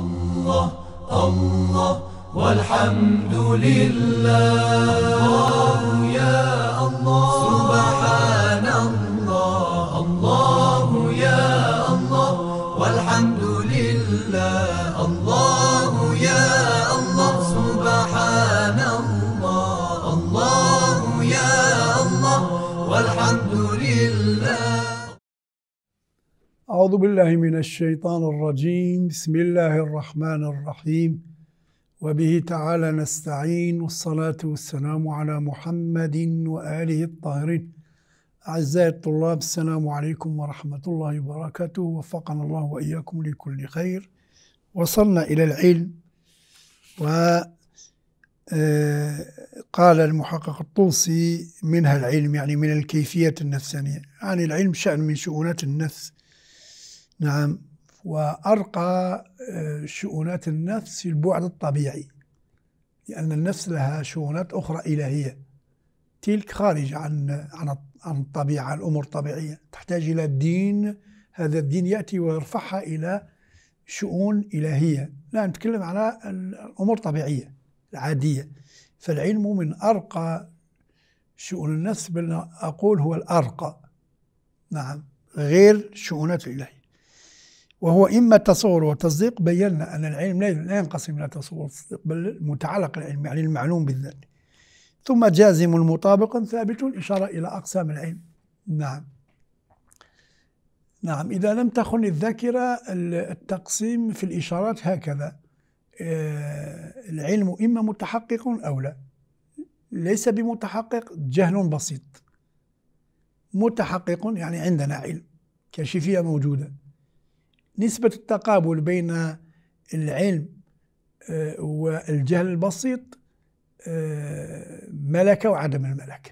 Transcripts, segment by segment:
الله الله والحمد لله الله يا الله أعوذ بالله من الشيطان الرجيم بسم الله الرحمن الرحيم وبه تعالى نستعين والصلاة والسلام على محمد وآله الطاهرين أعزائي الطلاب السلام عليكم ورحمة الله وبركاته وفقنا الله وإياكم لكل خير وصلنا إلى العلم و آه، قال المحقق الطوسي منها العلم يعني من الكيفية النفسانية يعني العلم شأن من شؤونات النفس نعم وأرقى آه، شؤونات النفس في البعد الطبيعي لأن النفس لها شؤونات أخرى إلهية تلك خارج عن عن عن الطبيعة الأمور الطبيعية تحتاج إلى الدين هذا الدين يأتي ويرفعها إلى شؤون إلهية لا نتكلم على الأمور الطبيعية العادية فالعلم من أرقى شؤون النفس بل أقول هو الأرقى نعم غير شؤونات الإلهية وهو إما تصور وتصديق بينا أن العلم لا ينقسم إلى تصور وتصديق بل متعلق العلم يعني المعلوم بالذات ثم جازم مطابق ثابت إشارة إلى أقسام العلم نعم نعم إذا لم تخن الذاكرة التقسيم في الإشارات هكذا آه، العلم إما متحقق أو لا ليس بمتحقق جهل بسيط متحقق يعني عندنا علم كشفية موجودة نسبة التقابل بين العلم آه، والجهل البسيط آه، ملكة وعدم الملكة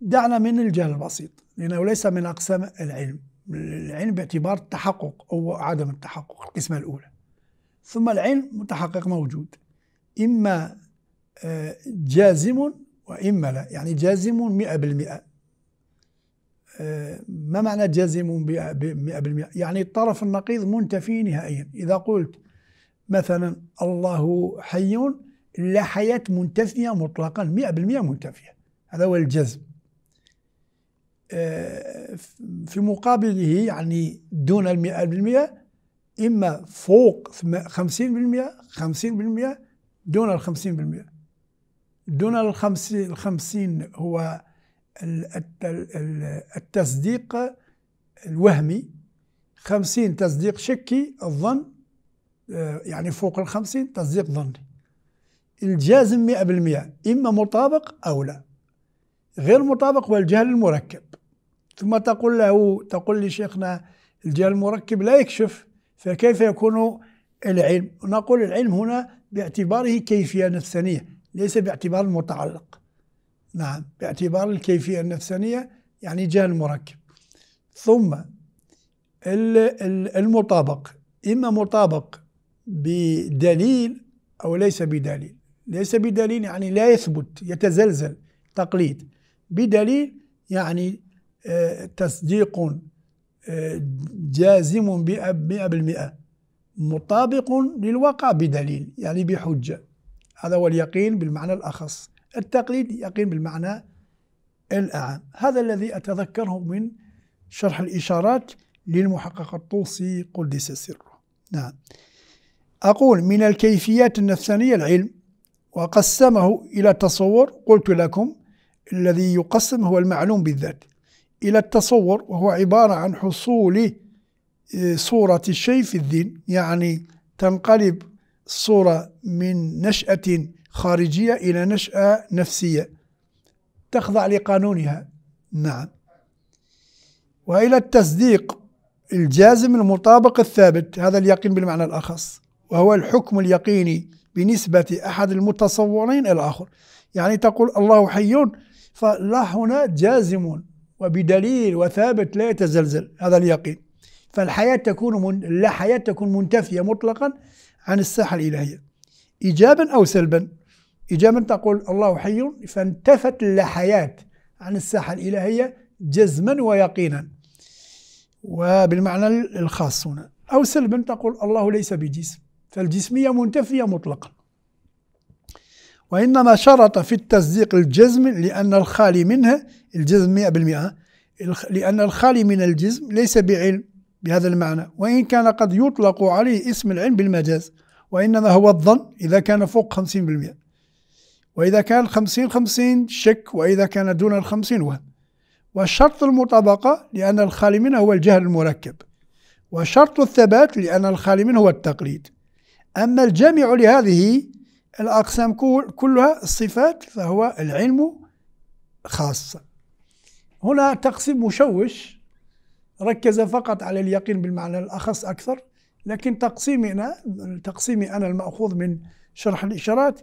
دعنا من الجهل البسيط لأنه ليس من أقسام العلم العلم باعتبار التحقق أو عدم التحقق القسمة الأولى ثم العلم متحقق موجود إما آه، جازم وإما لا يعني جازم مئة بالمئة ما معنى جازم ب بالمئة يعني الطرف النقيض منتفي نهائيا إذا قلت مثلا الله حي لا حياة منتفية مطلقا مئة بالمئة منتفية هذا هو الجزم آه، في مقابله يعني دون المئة بالمئة إما فوق خمسين بالمئة خمسين بالمئة دون الخمسين بالمئة دون الخمسين هو التصديق الوهمي خمسين تصديق شكي الظن آه، يعني فوق الخمسين تصديق ظني الجازم مئة بالمئة إما مطابق أو لا غير مطابق والجهل المركب ثم تقول له تقول لشيخنا الجهل المركب لا يكشف فكيف يكون العلم نقول العلم هنا باعتباره كيفية نفسانية ليس باعتبار المتعلق نعم باعتبار الكيفية النفسانية يعني جهل مركب ثم المطابق إما مطابق بدليل أو ليس بدليل ليس بدليل يعني لا يثبت يتزلزل تقليد بدليل يعني آه، تصديق آه، جازم مئة بالمئة مطابق للواقع بدليل يعني بحجة هذا هو اليقين بالمعنى الأخص التقليد يقين بالمعنى الأعم هذا الذي أتذكره من شرح الإشارات للمحقق الطوسي قدس سره نعم أقول من الكيفيات النفسانية العلم وقسمه إلى تصور قلت لكم الذي يقسم هو المعلوم بالذات إلى التصور وهو عبارة عن حصول آه، صورة الشيء في الذهن يعني تنقلب الصورة من نشأة خارجية إلى نشأة نفسية تخضع لقانونها نعم وإلى التصديق الجازم المطابق الثابت هذا اليقين بالمعنى الأخص وهو الحكم اليقيني بنسبة أحد المتصورين إلى الآخر يعني تقول الله حي فالله هنا جازم وبدليل وثابت لا يتزلزل هذا اليقين فالحياة تكون من لا حياة تكون منتفية مطلقا عن الساحة الإلهية إيجابا أو سلبا من تقول الله حي فانتفت اللحيات عن الساحة الإلهية جزما ويقينا وبالمعنى الخاص هنا أو سلبا تقول الله ليس بجسم فالجسمية منتفية مطلقا وإنما شرط في التصديق الجزم لأن الخالي منها الجزم 100% لأن الخالي من الجزم ليس بعلم بهذا المعنى وإن كان قد يطلق عليه اسم العلم بالمجاز وإنما هو الظن إذا كان فوق 50% وإذا كان خمسين خمسين شك وإذا كان دون الخمسين وهم وشرط المطابقة لأن الخالي منه هو الجهل المركب وشرط الثبات لأن الخالي منه هو التقليد أما الجامع لهذه الأقسام كلها الصفات فهو العلم خاصة هنا تقسيم مشوش ركز فقط على اليقين بالمعنى الأخص أكثر لكن تقسيمنا تقسيمي أنا المأخوذ من شرح الإشارات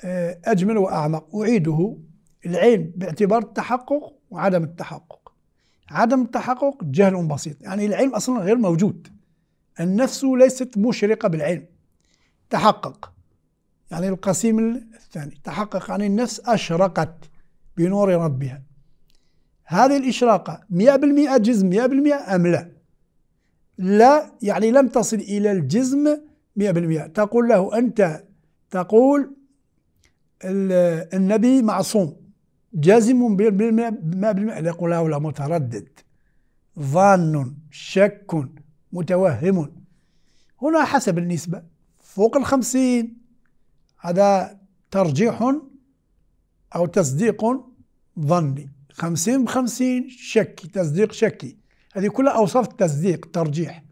آه، أجمل وأعمق أعيده العلم باعتبار التحقق وعدم التحقق عدم التحقق جهل بسيط يعني العلم أصلا غير موجود النفس ليست مشرقة بالعلم تحقق يعني القسيم الثاني تحقق عن يعني النفس أشرقت بنور ربها هذه الإشراقة 100% جزم 100% أم لا لا يعني لم تصل إلى الجزم 100% تقول له أنت تقول النبي معصوم جازم بالماء بالماء يقول هؤلاء متردد ظان شك متوهم هنا حسب النسبة فوق الخمسين هذا ترجيح أو تصديق ظني خمسين بخمسين شكي تصديق شكي هذه كلها أوصاف التصديق ترجيح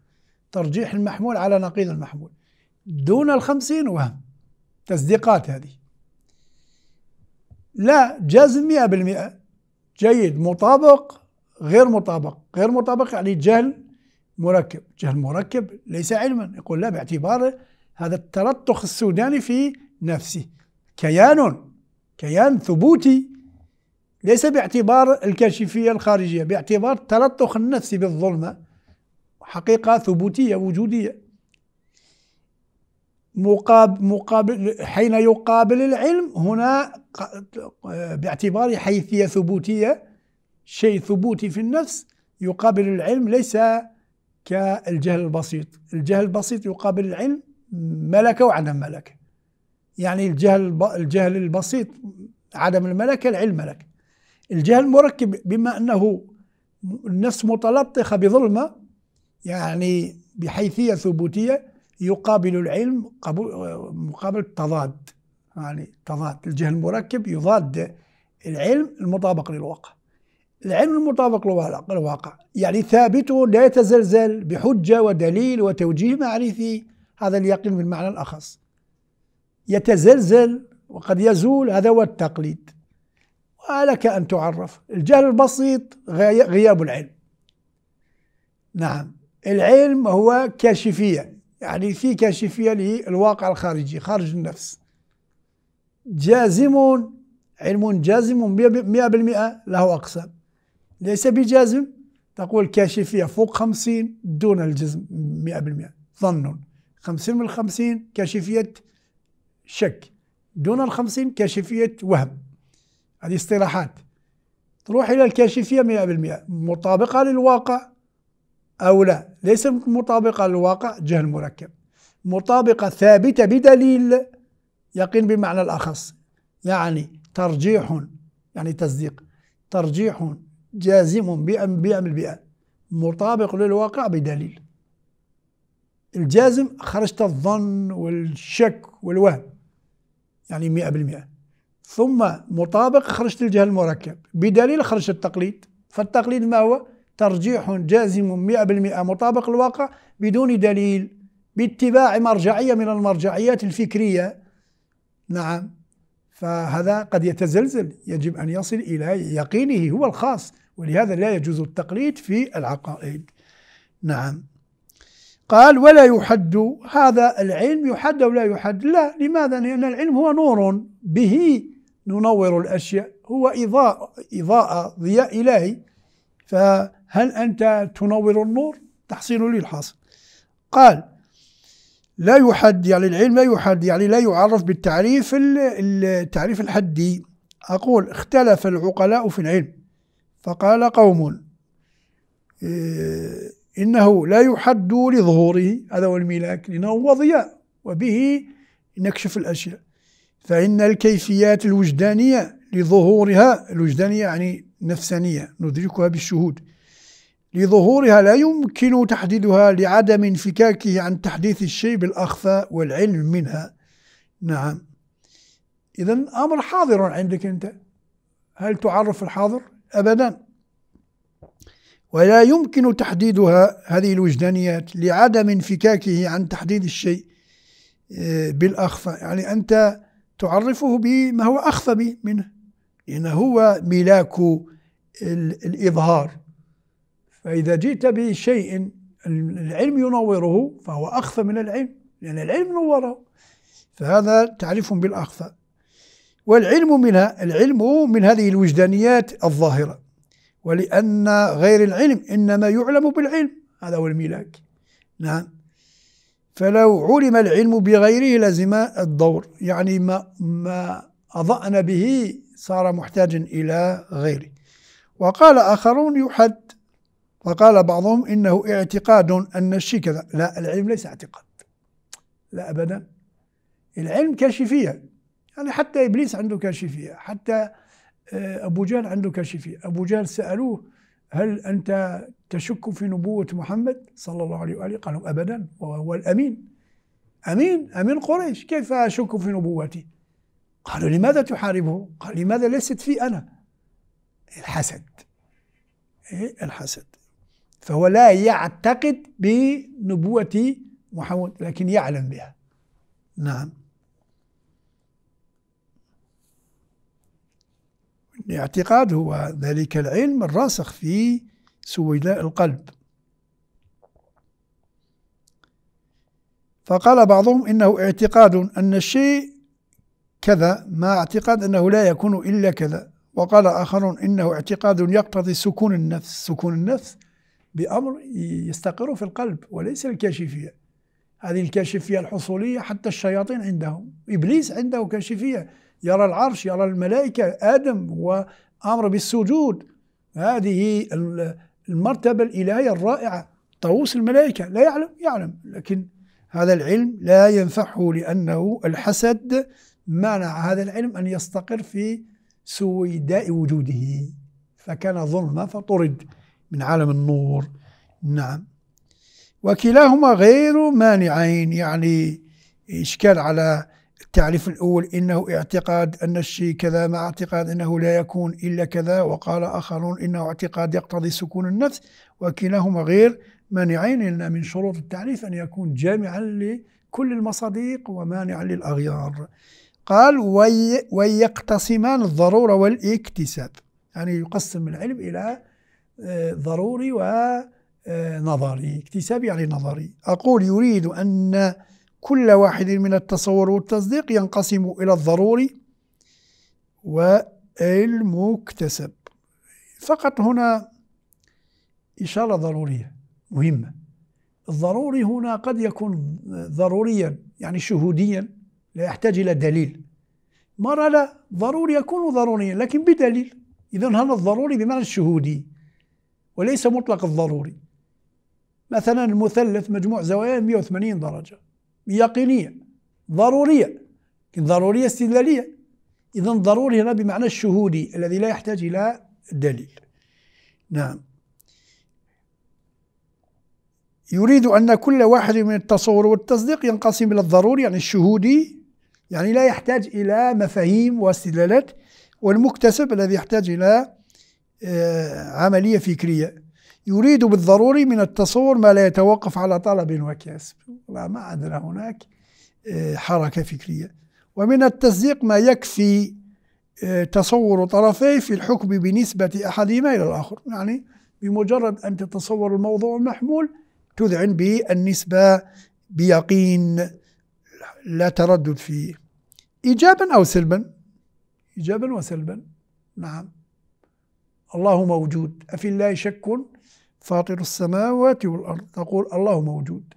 ترجيح المحمول على نقيض المحمول دون الخمسين وهم تصديقات هذه لا جازم مئة بالمئة جيد مطابق غير مطابق غير مطابق يعني جهل مركب جهل مركب ليس علما يقول لا باعتباره هذا التلطخ السوداني في نفسه كيان كيان ثبوتي ليس باعتبار الكاشفية الخارجية باعتبار التلطخ النفسي بالظلمة حقيقة ثبوتية وجودية مقابل, مقابل حين يقابل العلم هنا باعتبار حيثية ثبوتية شيء ثبوتي في النفس يقابل العلم ليس كالجهل البسيط الجهل البسيط يقابل العلم ملكة وعدم ملكة يعني الجهل الجهل البسيط عدم الملكة العلم ملكة الجهل مركب بما أنه النفس متلطخة بظلمة يعني بحيثية ثبوتية يقابل العلم مقابل التضاد يعني تضاد الجهل المركب يضاد العلم المطابق للواقع العلم المطابق للواقع يعني ثابت لا يتزلزل بحجة ودليل وتوجيه معرفي هذا اليقين بالمعنى الأخص يتزلزل وقد يزول هذا هو التقليد ولك أن تعرف الجهل البسيط غياب العلم نعم العلم هو كاشفية يعني في كاشفية للواقع الخارجي خارج النفس جازم علم جازم مئة بالمئة له أقسام ليس بجازم تقول كاشفية فوق خمسين دون الجزم مئة بالمئة ظن خمسين من الخمسين كاشفية شك دون الخمسين كاشفية وهم هذه اصطلاحات تروح إلى الكاشفية مئة بالمئة مطابقة للواقع أو لا ليس مطابقة للواقع جهل مركب مطابقة ثابتة بدليل يقين بمعنى الأخص يعني ترجيح يعني تصديق ترجيح جازم بعمل بأن مطابق للواقع بدليل الجازم خرجت الظن والشك والوهم يعني مئة بالمئة ثم مطابق خرجت الجهل المركب بدليل خرجت التقليد فالتقليد ما هو ترجيح جازم 100% مطابق الواقع بدون دليل باتباع مرجعية من المرجعيات الفكرية نعم فهذا قد يتزلزل يجب أن يصل إلى يقينه هو الخاص ولهذا لا يجوز التقليد في العقائد نعم قال ولا يحد هذا العلم يحد أو لا يحد لا لماذا لأن العلم هو نور به ننور الأشياء هو إضاءة إضاءة ضياء إلهي فهل أنت تنور النور تحصيل للحاصل قال لا يحد يعني العلم لا يحد يعني لا يعرف بالتعريف التعريف الحدي أقول اختلف العقلاء في العلم فقال قوم إيه، إنه لا يحد لظهوره هذا هو الملاك لأنه هو ضياء وبه نكشف الأشياء فإن الكيفيات الوجدانية لظهورها الوجدانية يعني نفسانية ندركها بالشهود لظهورها لا يمكن تحديدها لعدم انفكاكه عن تحديث الشيء بالأخفى والعلم منها نعم إذا أمر حاضر عندك أنت هل تعرف الحاضر؟ أبدا ولا يمكن تحديدها هذه الوجدانيات لعدم انفكاكه عن تحديد الشيء آه، بالأخفى يعني أنت تعرفه بما هو أخفى منه لأنه هو ملاك الإظهار فإذا جئت بشيء العلم ينوره فهو أخفى من العلم لأن العلم نوره فهذا تعريف بالأخفى والعلم منها العلم من هذه الوجدانيات الظاهرة ولأن غير العلم إنما يعلم بالعلم هذا هو الملاك نعم فلو علم العلم بغيره لزم الدور يعني ما ما أضأنا به صار محتاجا إلى غيره وقال آخرون يحد وقال بعضهم إنه اعتقاد أن الشيء كذا لا العلم ليس اعتقاد لا أبدا العلم كاشفية يعني حتى إبليس عنده كاشفية حتى آه، أبو جهل عنده كاشفية أبو جهل سألوه هل أنت تشك في نبوة محمد صلى الله عليه وآله قالوا أبدا وهو الأمين أمين أمين قريش كيف أشك في نبوته قالوا لماذا تحاربه قال لماذا ليست في أنا الحسد إيه الحسد فهو لا يعتقد بنبوة محمد لكن يعلم بها نعم الاعتقاد هو ذلك العلم الراسخ في سويداء القلب فقال بعضهم إنه اعتقاد أن الشيء كذا ما اعتقاد أنه لا يكون إلا كذا وقال آخرون إنه اعتقاد يقتضي سكون النفس سكون النفس بأمر يستقر في القلب وليس الكاشفية هذه الكاشفية الحصولية حتى الشياطين عندهم إبليس عنده كاشفية يرى العرش يرى الملائكة آدم وأمر بالسجود هذه المرتبة الإلهية الرائعة طاووس الملائكة لا يعلم يعلم لكن هذا العلم لا ينفعه لأنه الحسد منع هذا العلم أن يستقر في سويداء وجوده فكان ظلما فطرد من عالم النور نعم وكلاهما غير مانعين يعني إشكال على التعريف الأول إنه اعتقاد أن الشيء كذا مع اعتقاد أنه لا يكون إلا كذا وقال آخرون إنه اعتقاد يقتضي سكون النفس وكلاهما غير مانعين إن من شروط التعريف أن يكون جامعا لكل المصادق ومانعا للأغيار قال وي ويقتسمان الضرورة والاكتساب يعني يقسم العلم إلى آه، ضروري ونظري آه، اكتساب يعني نظري أقول يريد أن كل واحد من التصور والتصديق ينقسم إلى الضروري والمكتسب فقط هنا إشارة ضرورية مهمة الضروري هنا قد يكون ضروريا يعني شهوديا لا يحتاج إلى دليل مرة لا ضروري يكون ضروريا لكن بدليل إذا هذا الضروري بمعنى الشهودي وليس مطلق الضروري مثلا المثلث مجموع زواياه 180 درجة يقينية ضرورية لكن ضرورية استدلالية إذا ضروري هنا بمعنى الشهودي الذي لا يحتاج إلى دليل نعم يريد أن كل واحد من التصور والتصديق ينقسم إلى الضروري يعني الشهودي يعني لا يحتاج إلى مفاهيم واستدلالات والمكتسب الذي يحتاج إلى آه، عملية فكرية يريد بالضروري من التصور ما لا يتوقف على طلب وكسب ما عندنا هناك آه، حركة فكرية ومن التصديق ما يكفي آه، تصور طرفيه في الحكم بنسبة أحدهما إلى الآخر يعني بمجرد أن تتصور الموضوع المحمول تذعن بالنسبه بيقين لا تردد فيه إيجابا أو سلبا إيجابا وسلبا نعم الله موجود أفي الله شك فاطر السماوات والأرض تقول الله موجود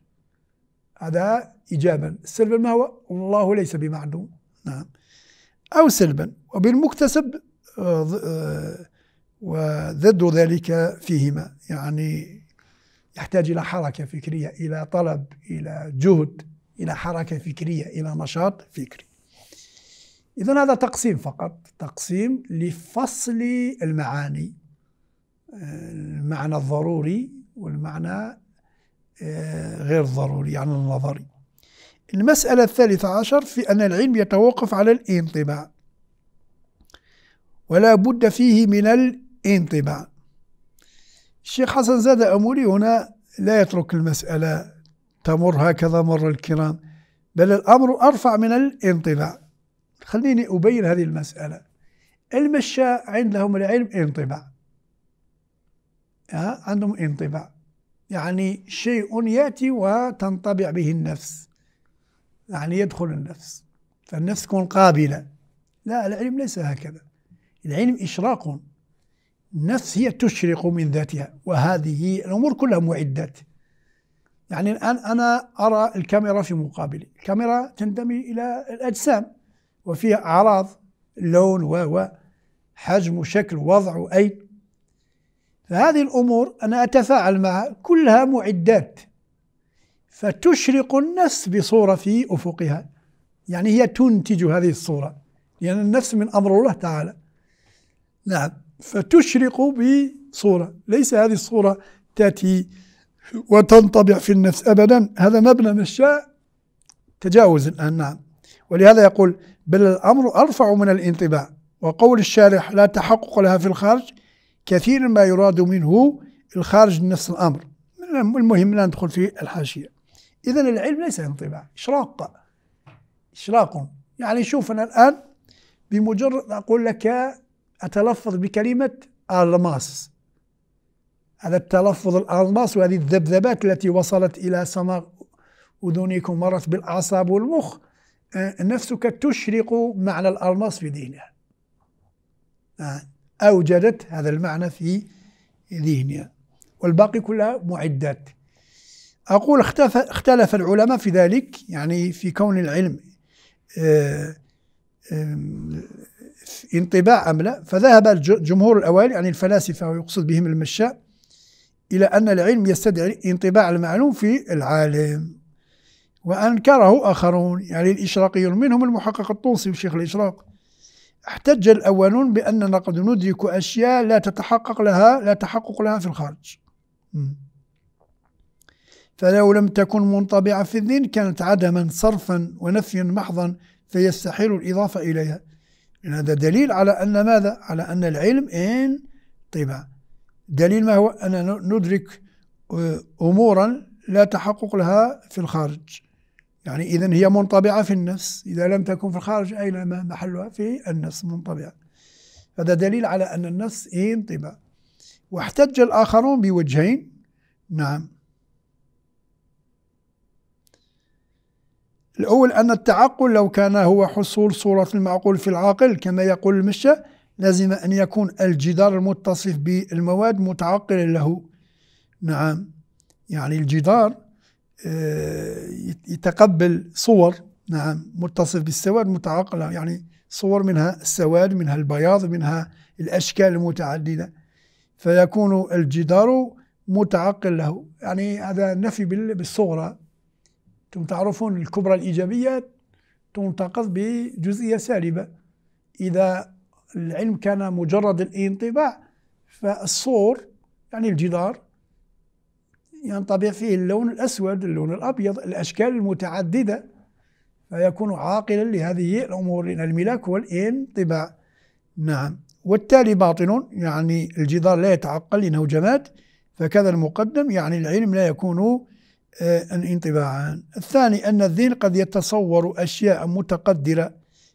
هذا إيجابا سلبا ما هو الله ليس بمعدوم نعم أو سلبا وبالمكتسب آه، آه، وضد ذلك فيهما يعني يحتاج إلى حركة فكرية إلى طلب إلى جهد إلى حركة فكرية إلى نشاط فكري إذا هذا تقسيم فقط تقسيم لفصل المعاني المعنى الضروري والمعنى آه، غير ضروري عن يعني النظري المسألة الثالثة عشر في أن العلم يتوقف على الانطباع ولا بد فيه من الانطباع الشيخ حسن زاد أموري هنا لا يترك المسألة تمر هكذا مر الكرام بل الأمر أرفع من الانطباع خليني أبين هذه المسألة المشاة عندهم العلم انطباع آه، عندهم انطباع يعني شيء يأتي وتنطبع به النفس يعني يدخل النفس فالنفس تكون قابلة لا العلم ليس هكذا العلم إشراق النفس هي تشرق من ذاتها وهذه الأمور كلها معدات يعني الآن أنا أرى الكاميرا في مقابلي الكاميرا تنتمي إلى الأجسام وفيه أعراض لون و حجم وشكل وضع أين فهذه الأمور أنا أتفاعل معها كلها معدات فتشرق النفس بصورة في أفقها يعني هي تنتج هذه الصورة لأن يعني النفس من أمر الله تعالى نعم فتشرق بصورة ليس هذه الصورة تأتي وتنطبع في النفس أبدا هذا مبنى مشاء تجاوز الآن نعم ولهذا يقول بل الأمر أرفع من الانطباع وقول الشارح لا تحقق لها في الخارج كثير ما يراد منه الخارج من نفس الأمر المهم لا ندخل في الحاشية إذا العلم ليس انطباع إشراق إشراق يعني شوف أنا الآن بمجرد أقول لك أتلفظ بكلمة ألماس هذا التلفظ الألماس وهذه الذبذبات التي وصلت إلى سماء أذنكم مرت بالأعصاب والمخ آه، نفسك تشرق معنى الألماس في ذهنها آه، أوجدت هذا المعنى في ذهنها والباقي كلها معدات أقول اختلف العلماء في ذلك يعني في كون العلم آه، انطباع أم لا فذهب جمهور الأوائل يعني الفلاسفة ويقصد بهم المشاء إلى أن العلم يستدعي انطباع المعلوم في العالم وأنكره آخرون يعني الإشراقيون منهم المحقق الطوسي وشيخ الإشراق احتج الأولون بأننا قد ندرك أشياء لا تتحقق لها لا تحقق لها في الخارج فلو لم تكن منطبعة في الذهن كانت عدما صرفا ونفيا محضا فيستحيل الإضافة إليها هذا دليل على أن ماذا؟ على أن العلم إن انطباع دليل ما هو أننا ندرك آه، أمورا لا تحقق لها في الخارج يعني إذا هي منطبعة في النفس إذا لم تكن في الخارج أينما محلها في النفس منطبعة هذا دليل على أن النفس انطباع واحتج الآخرون بوجهين نعم الأول أن التعقل لو كان هو حصول صورة المعقول في العاقل كما يقول المشى لازم أن يكون الجدار المتصف بالمواد متعقلا له نعم يعني الجدار آه، يتقبل صور نعم متصف بالسواد متعقلة يعني صور منها السواد منها البياض منها الأشكال المتعددة فيكون الجدار متعقل له يعني هذا نفي بالصغرى انتم تعرفون الكبرى الإيجابية تنتقض بجزئية سالبة إذا العلم كان مجرد الانطباع فالصور يعني الجدار ينطبع فيه اللون الأسود اللون الأبيض الأشكال المتعددة فيكون عاقلا لهذه الأمور لأن الملاك هو الانطباع نعم والتالي باطن يعني الجدار لا يتعقل لأنه جماد فكذا المقدم يعني العلم لا يكون آه، انطباعا الثاني أن الذهن قد يتصور أشياء متقدرة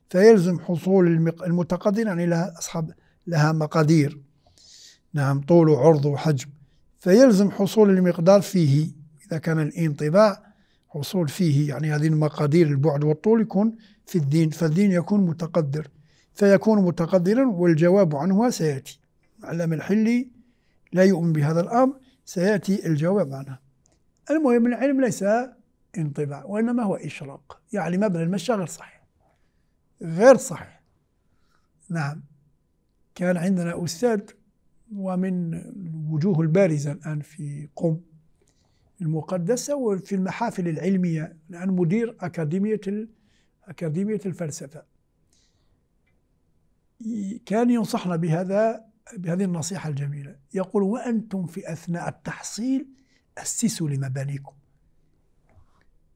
فيلزم حصول المتقدر يعني لها أصحاب لها مقادير نعم طول وعرض وحجم فيلزم حصول المقدار فيه إذا كان الانطباع حصول فيه يعني هذه المقادير البعد والطول يكون في الدين فالدين يكون متقدر فيكون متقدرا والجواب عنه سيأتي علام الحلي لا يؤمن بهذا الأمر سيأتي الجواب عنه المهم العلم ليس انطباع وإنما هو إشراق يعني مبنى المشى غير صحيح غير صحيح نعم كان عندنا أستاذ ومن الوجوه البارزة الآن في قم المقدسة وفي المحافل العلمية الآن مدير أكاديمية أكاديمية الفلسفة كان ينصحنا بهذا بهذه النصيحة الجميلة يقول وأنتم في أثناء التحصيل أسسوا لمبانيكم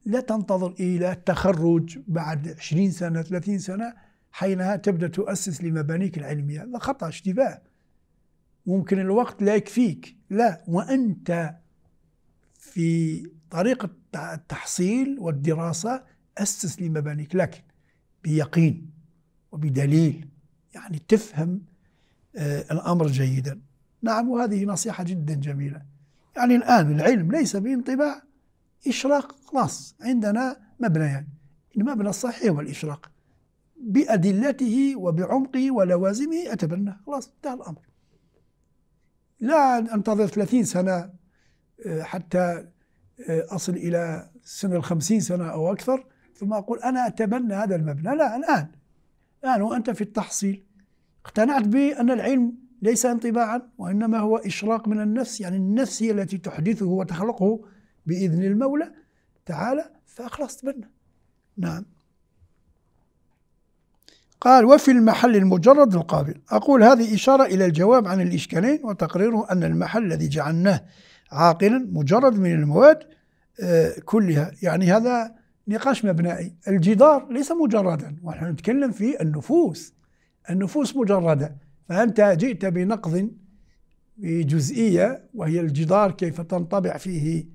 لا تنتظر إلى التخرج بعد 20 سنة 30 سنة حينها تبدأ تؤسس لمبانيك العلمية هذا خطأ اشتباه ممكن الوقت لا يكفيك لا وأنت في طريقة التحصيل والدراسة أسس لمبانيك لكن بيقين وبدليل يعني تفهم آه، الأمر جيدا نعم وهذه نصيحة جدا جميلة يعني الآن العلم ليس بانطباع إشراق خلاص عندنا مبنيان يعني. المبنى الصحيح هو الإشراق بأدلته وبعمقه ولوازمه أتبناه خلاص انتهى الأمر لا أنتظر 30 سنة آه، حتى آه، أصل إلى سن الخمسين سنة أو أكثر ثم أقول أنا أتبنى هذا المبنى لا الآن الآن وأنت في التحصيل اقتنعت بأن العلم ليس انطباعا وإنما هو إشراق من النفس يعني النفس هي التي تحدثه وتخلقه بإذن المولى تعالى فأخلص تبنى نعم قال وفي المحل المجرد القابل أقول هذه إشارة إلى الجواب عن الإشكالين وتقريره أن المحل الذي جعلناه عاقلا مجرد من المواد آه، كلها يعني هذا نقاش مبنائي الجدار ليس مجردا ونحن نتكلم في النفوس النفوس مجردة فأنت جئت بنقض بجزئية وهي الجدار كيف تنطبع فيه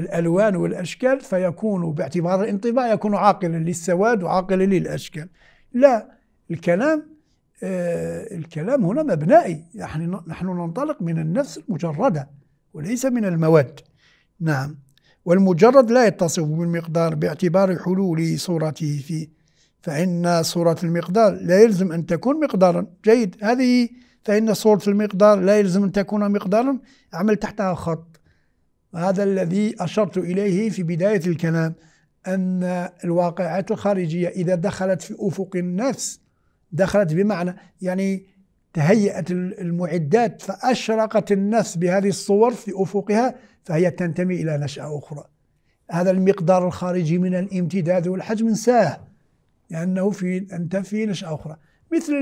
الألوان والأشكال فيكون باعتبار الانطباع يكون عاقلا للسواد وعاقلا للأشكال لا الكلام آه الكلام هنا مبنائي يعني نحن ننطلق من النفس المجردة وليس من المواد نعم والمجرد لا يتصف بالمقدار باعتبار حلول صورته فيه فإن صورة المقدار لا يلزم أن تكون مقدارا جيد هذه فإن صورة المقدار لا يلزم أن تكون مقدارا أعمل تحتها خط هذا الذي أشرت إليه في بداية الكلام أن الواقعات الخارجية إذا دخلت في أفق النفس دخلت بمعنى يعني تهيأت المعدات فأشرقت الناس بهذه الصور في أفقها فهي تنتمي إلى نشأة أخرى هذا المقدار الخارجي من الامتداد والحجم انساه لأنه في أنت في نشأة أخرى مثل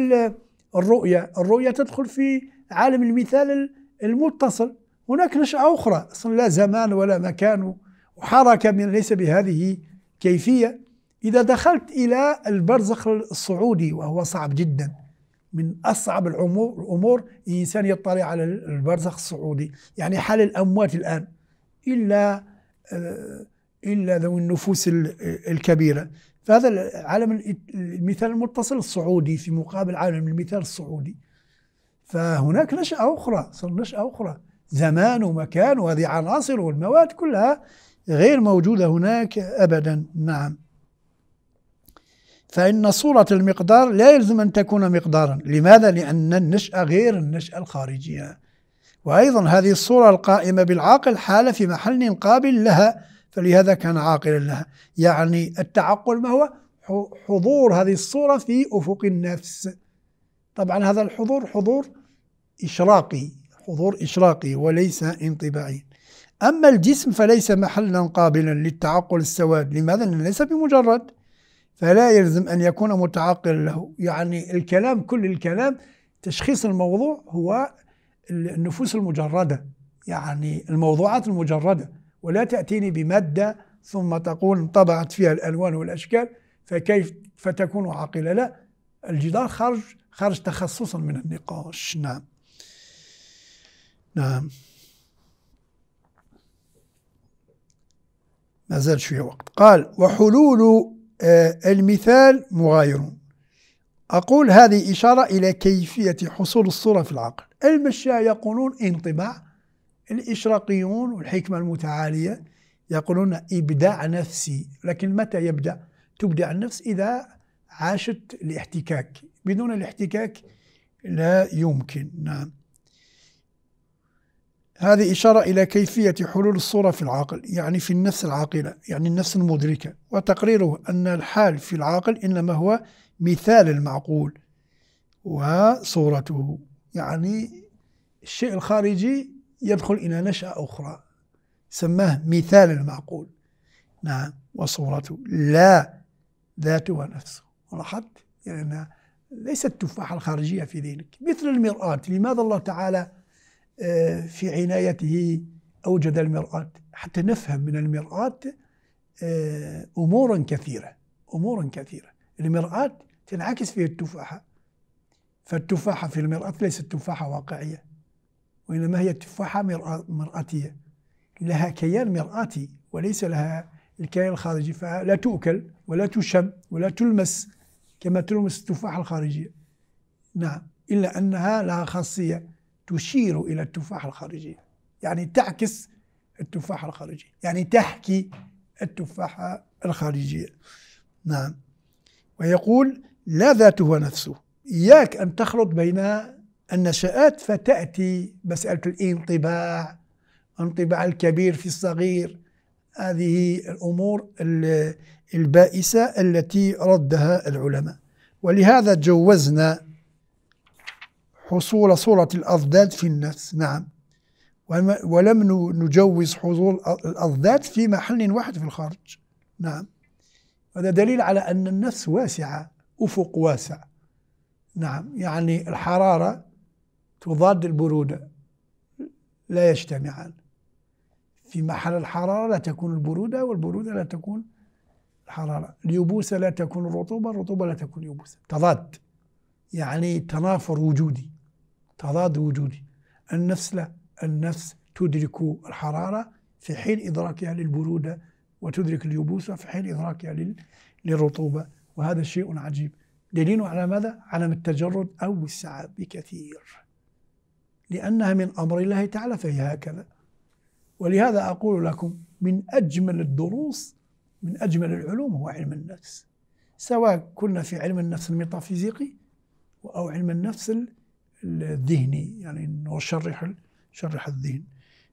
الرؤية الرؤية تدخل في عالم المثال المتصل هناك نشأة أخرى أصلا لا زمان ولا مكان وحركة من ليس بهذه كيفية إذا دخلت إلى البرزخ الصعودي وهو صعب جدا من أصعب الأمور الأمور الإنسان يطلع على البرزخ الصعودي يعني حال الأموات الآن إلا آه، إلا ذوي النفوس الكبيرة فهذا عالم المثال المتصل الصعودي في مقابل عالم المثال الصعودي فهناك نشأة أخرى نشأة أخرى زمان ومكان وهذه عناصر والمواد كلها غير موجودة هناك أبدا نعم فإن صورة المقدار لا يلزم أن تكون مقدارا لماذا؟ لأن النشأة غير النشأة الخارجية وأيضا هذه الصورة القائمة بالعاقل حالة في محل قابل لها فلهذا كان عاقلا لها يعني التعقل ما هو؟ حضور هذه الصورة في أفق النفس طبعا هذا الحضور حضور إشراقي حضور إشراقي وليس انطباعي أما الجسم فليس محلا قابلا للتعقل السواد لماذا؟ ليس بمجرد فلا يلزم أن يكون متعقلا له يعني الكلام كل الكلام تشخيص الموضوع هو النفوس المجردة يعني الموضوعات المجردة ولا تأتيني بمادة ثم تقول انطبعت فيها الألوان والأشكال فكيف فتكون عاقلة لا الجدار خرج خرج تخصصا من النقاش نعم نعم ما زال شوية وقت قال وحلول آه، المثال مغاير أقول هذه إشارة إلى كيفية حصول الصورة في العقل المشاة يقولون انطباع الإشراقيون والحكمة المتعالية يقولون إبداع نفسي لكن متى يبدأ؟ تبدأ النفس إذا عاشت الاحتكاك بدون الاحتكاك لا يمكن نعم هذه إشارة إلى كيفية حلول الصورة في العاقل يعني في النفس العاقلة يعني النفس المدركة وتقريره أن الحال في العاقل إنما هو مثال المعقول وصورته يعني الشيء الخارجي يدخل إلى نشأة أخرى سماه مثال المعقول نعم وصورته لا ذاته ونفسه لاحظت يعني ليست التفاحة الخارجية في ذهنك مثل المرآة لماذا الله تعالى في عنايته أوجد المرآة حتى نفهم من المرآة آه، أمورا كثيرة أمورا كثيرة المرآة تنعكس فيها التفاحة فالتفاحة في المرآة ليست تفاحة واقعية وإنما هي تفاحة مرآتية لها كيان مرآتي وليس لها الكيان الخارجي فلا تؤكل ولا تشم ولا تلمس كما تلمس التفاحة الخارجية نعم إلا أنها لها خاصية تشير إلى التفاحة الخارجية يعني تعكس التفاحة الخارجية يعني تحكي التفاحة الخارجية نعم ويقول لا ذات هو نفسه إياك أن تخلط بين النشآت فتأتي مسألة الانطباع انطباع الكبير في الصغير هذه الأمور البائسة التي ردها العلماء ولهذا جوزنا حصول صورة الأضداد في النفس نعم ولم نجوز حصول الأضداد في محل واحد في الخارج نعم هذا دليل على أن النفس واسعة أفق واسع نعم يعني الحرارة تضاد البرودة لا يجتمعان في محل الحرارة لا تكون البرودة والبرودة لا تكون الحرارة اليبوسة لا تكون الرطوبة الرطوبة لا تكون اليبوسة تضاد يعني تنافر وجودي تضاد وجودي النفس لا النفس تدرك الحرارة في حين إدراكها للبرودة وتدرك اليبوسة في حين إدراكها للرطوبة وهذا شيء عجيب دليل على ماذا؟ على التجرد أو السعة بكثير لأنها من أمر الله تعالى فهي هكذا ولهذا أقول لكم من أجمل الدروس من أجمل العلوم هو علم النفس سواء كنا في علم النفس الميتافيزيقي أو علم النفس الذهني يعني انه شرح شرح الذهن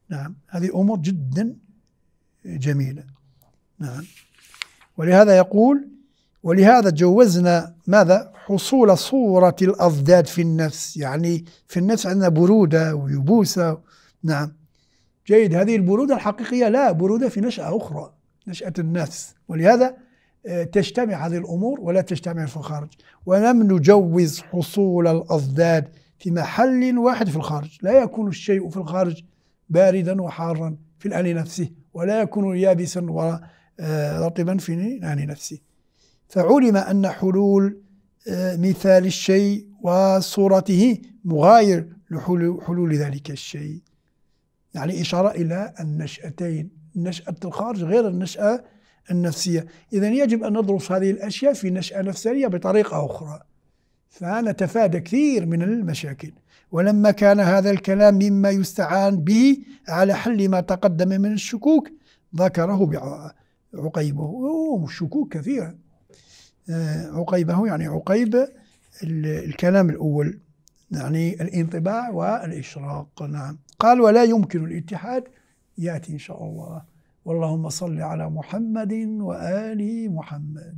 نعم هذه امور جدا جميله نعم ولهذا يقول ولهذا جوزنا ماذا حصول صورة الأضداد في النفس يعني في النفس عندنا برودة ويبوسة نعم جيد هذه البرودة الحقيقية لا برودة في نشأة أخرى نشأة النفس ولهذا آه، تجتمع هذه الأمور ولا تجتمع في الخارج ولم نجوز حصول الأضداد في محل واحد في الخارج لا يكون الشيء في الخارج باردا وحارا في الآن نفسه ولا يكون يابسا ورطبا آه، في الآن نفسه فعلم أن حلول آه، مثال الشيء وصورته مغاير لحلول ذلك الشيء يعني إشارة إلى النشأتين نشأة الخارج غير النشأة النفسية إذا يجب أن ندرس هذه الأشياء في نشأة نفسية بطريقة أخرى فنتفادى كثير من المشاكل ولما كان هذا الكلام مما يستعان به على حل ما تقدم من الشكوك ذكره عقيبه شكوك كثيرة آه، عقيبه يعني عقيب الكلام الأول يعني الانطباع والإشراق نعم قال ولا يمكن الاتحاد يأتي إن شاء الله واللهم صل على محمد وآل محمد